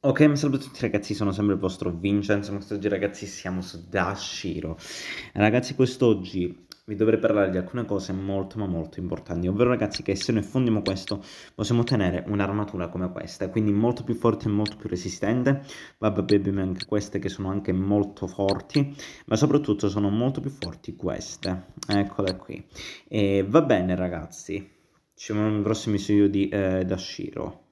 Ok, un saluto a tutti ragazzi, sono sempre il vostro Vincenzo, ma oggi ragazzi siamo su Dashiro. Ragazzi, quest'oggi vi dovrei parlare di alcune cose molto ma molto importanti, ovvero ragazzi che se noi fondiamo questo possiamo ottenere un'armatura come questa, quindi molto più forte e molto più resistente, vabbè abbiamo anche queste che sono anche molto forti, ma soprattutto sono molto più forti queste, eccole qui. E va bene ragazzi, ci vediamo nel prossimo video di eh, Dashiro.